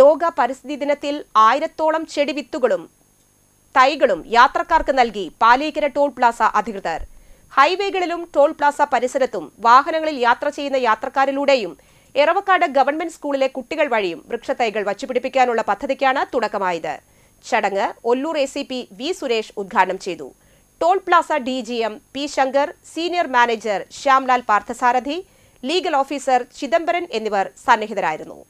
ലോക പരിസ്ഥിതി ദിനത്തിൽ ആയിരത്തോളം ചെടിവിത്തുകളും തൈകളും യാത്രക്കാർക്ക് നൽകി പാലേക്കര ടോൾ പ്ലാസ അധികൃതർ ഹൈവേകളിലും ടോൾ പ്ലാസ പരിസരത്തും വാഹനങ്ങളിൽ യാത്ര ചെയ്യുന്ന യാത്രക്കാരിലൂടെയും എറവക്കാട് ഗവൺമെന്റ് സ്കൂളിലെ കുട്ടികൾ വഴിയും വൃക്ഷത്തൈകൾ വച്ചുപിടിപ്പിക്കാനുള്ള പദ്ധതിക്കാണ് തുടക്കമായത് ചടങ്ങ് ഒല്ലൂർ എ വി സുരേഷ് ഉദ്ഘാടനം ചെയ്തു toll plaza D P Shankar senior manager Shyamlal Parthasarathy legal officer Chidambaran എന്നിവർ സന്നിഹിതരായിരുന്നു